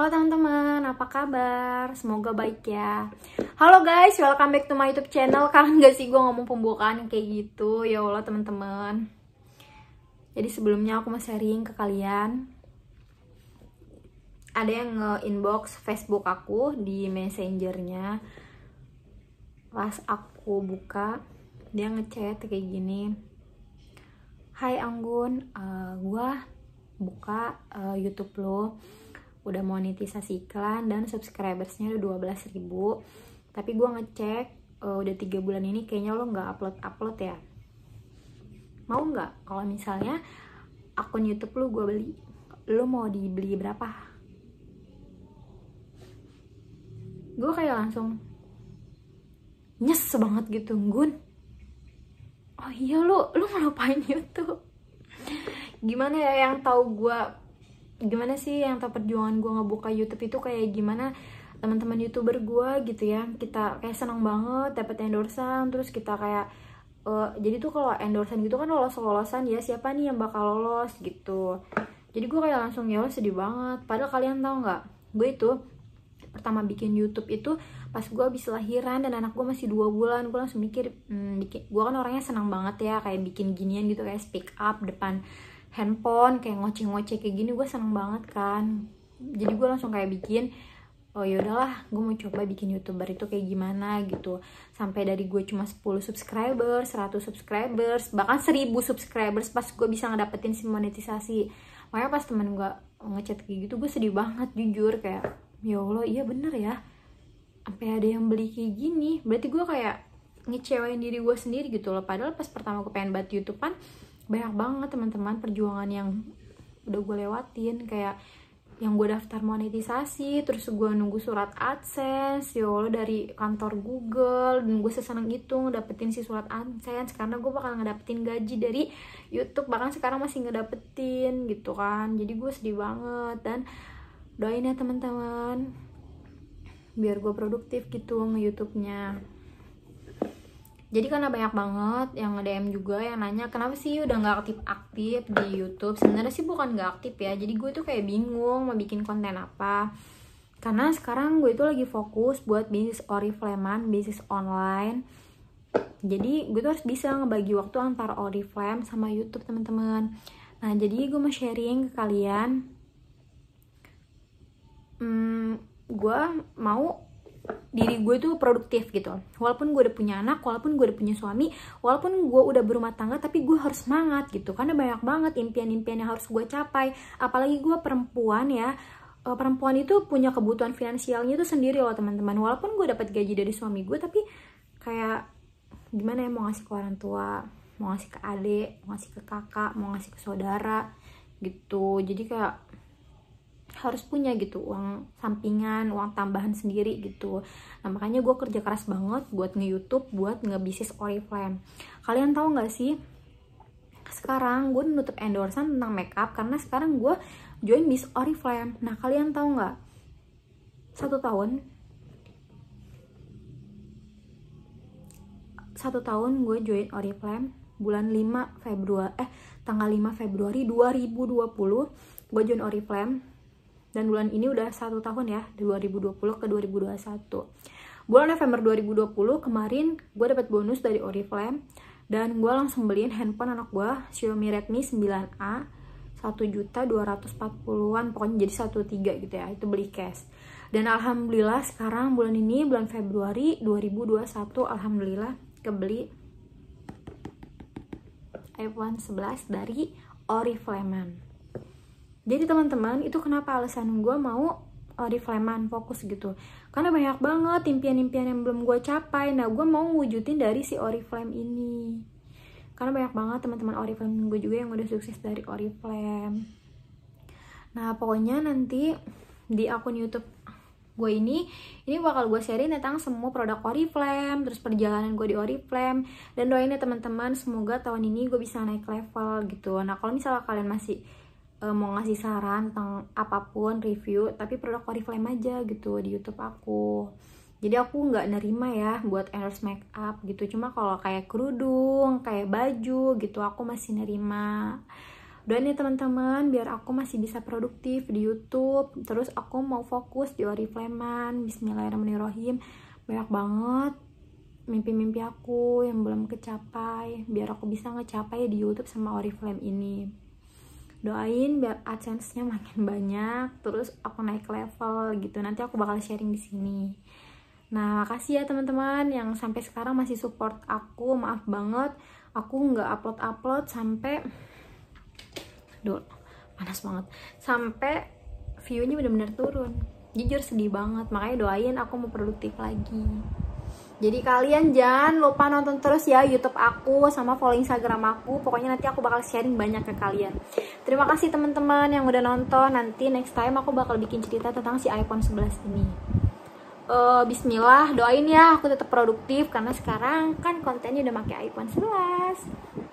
Halo teman-teman, apa kabar? Semoga baik ya Halo guys, welcome back to my youtube channel kalian gak sih gue ngomong pembukaan kayak gitu? Ya Allah teman-teman Jadi sebelumnya aku mau sharing ke kalian Ada yang nge-inbox Facebook aku di messengernya Pas aku buka, dia ngechat kayak gini Hai Anggun, uh, eh, gue buka uh, youtube lo udah monetisasi iklan dan subscribersnya udah 12 ribu tapi gue ngecek uh, udah tiga bulan ini kayaknya lo nggak upload upload ya mau nggak kalau misalnya akun YouTube lu gue beli lu mau dibeli berapa gue kayak langsung nyes banget gitu gun oh iya lu lu ngelupain YouTube gimana ya yang tahu gue gimana sih yang tau perjuangan gue ngebuka YouTube itu kayak gimana teman-teman youtuber gue gitu ya kita kayak seneng banget dapat endorsan terus kita kayak uh, jadi tuh kalau endorsan gitu kan lolos lolosan ya siapa nih yang bakal lolos gitu jadi gue kayak langsung ya sedih banget padahal kalian tau nggak gue itu pertama bikin YouTube itu pas gue habis lahiran dan anak gue masih dua bulan gue langsung mikir hmm, gue kan orangnya senang banget ya kayak bikin ginian gitu kayak speak up depan handphone kayak ngoceh-ngoceh kayak gini gue seneng banget kan jadi gue langsung kayak bikin oh ya udahlah gue mau coba bikin youtuber itu kayak gimana gitu sampai dari gue cuma 10 subscriber 100 subscribers bahkan 1000 subscribers pas gue bisa ngedapetin si monetisasi makanya pas temen gue ngechat kayak gitu gue sedih banget jujur kayak ya allah iya bener ya sampai ada yang beli kayak gini berarti gue kayak ngecewain diri gue sendiri gitu loh padahal pas pertama gue pengen buat youtubean banyak banget teman-teman perjuangan yang udah gue lewatin kayak yang gue daftar monetisasi terus gue nunggu surat adsense ya Allah dari kantor Google dan gue seseneng itu ngedapetin si surat adsense karena gue bakal ngedapetin gaji dari YouTube bahkan sekarang masih ngedapetin gitu kan jadi gue sedih banget dan doain ya teman-teman biar gue produktif gitu nge YouTube-nya jadi karena banyak banget yang nge-DM juga yang nanya kenapa sih udah nggak aktif aktif di YouTube sebenarnya sih bukan nggak aktif ya jadi gue tuh kayak bingung mau bikin konten apa karena sekarang gue itu lagi fokus buat bisnis oriflame bisnis online jadi gue tuh harus bisa ngebagi waktu antara oriflame sama YouTube teman-teman nah jadi gue mau sharing ke kalian hmm, gue mau diri gue tuh produktif gitu walaupun gue udah punya anak walaupun gue udah punya suami walaupun gue udah berumah tangga tapi gue harus semangat gitu karena banyak banget impian-impian yang harus gue capai apalagi gue perempuan ya eh, perempuan itu punya kebutuhan finansialnya itu sendiri loh teman-teman walaupun gue dapat gaji dari suami gue tapi kayak gimana ya mau ngasih ke orang tua mau ngasih ke adik mau ngasih ke kakak mau ngasih ke saudara gitu jadi kayak harus punya gitu uang sampingan uang tambahan sendiri gitu nah makanya gue kerja keras banget buat nge YouTube buat nge bisnis Oriflame kalian tahu nggak sih sekarang gue nutup endorsement tentang makeup karena sekarang gue join bis Oriflame nah kalian tahu nggak satu tahun satu tahun gue join Oriflame bulan 5 Februari eh tanggal 5 Februari 2020 gue join Oriflame dan bulan ini udah satu tahun ya 2020 ke 2021 bulan November 2020 kemarin gue dapat bonus dari Oriflame dan gue langsung beliin handphone anak gue Xiaomi Redmi 9A 1 juta 240-an pokoknya jadi 13 gitu ya itu beli cash dan alhamdulillah sekarang bulan ini bulan Februari 2021 alhamdulillah kebeli iPhone 11 dari Oriflame jadi teman-teman itu kenapa alasan gue mau uh, refleman fokus gitu karena banyak banget impian-impian yang belum gue capai nah gue mau wujudin dari si oriflame ini karena banyak banget teman-teman oriflame gue juga yang udah sukses dari oriflame nah pokoknya nanti di akun youtube gue ini ini bakal gue sharing tentang semua produk Oriflame terus perjalanan gue di Oriflame dan doain ya teman-teman semoga tahun ini gue bisa naik level gitu nah kalau misalnya kalian masih uh, mau ngasih saran tentang apapun review tapi produk Oriflame aja gitu di YouTube aku jadi aku nggak nerima ya buat endorse make up gitu cuma kalau kayak kerudung kayak baju gitu aku masih nerima dan ya teman-teman biar aku masih bisa produktif di YouTube terus aku mau fokus di Oriflame Bismillahirrahmanirrahim banyak banget mimpi-mimpi aku yang belum kecapai biar aku bisa ngecapai di YouTube sama Oriflame ini doain biar adsense-nya makin banyak terus aku naik level gitu nanti aku bakal sharing di sini nah makasih ya teman-teman yang sampai sekarang masih support aku maaf banget aku nggak upload upload sampai Aduh, panas banget sampai viewnya benar-benar turun jujur sedih banget makanya doain aku mau produktif lagi jadi kalian jangan lupa nonton terus ya YouTube aku sama follow Instagram aku. Pokoknya nanti aku bakal sharing banyak ke kalian. Terima kasih teman-teman yang udah nonton. Nanti next time aku bakal bikin cerita tentang si iPhone 11 ini. Uh, Bismillah, doain ya aku tetap produktif karena sekarang kan kontennya udah pakai iPhone 11.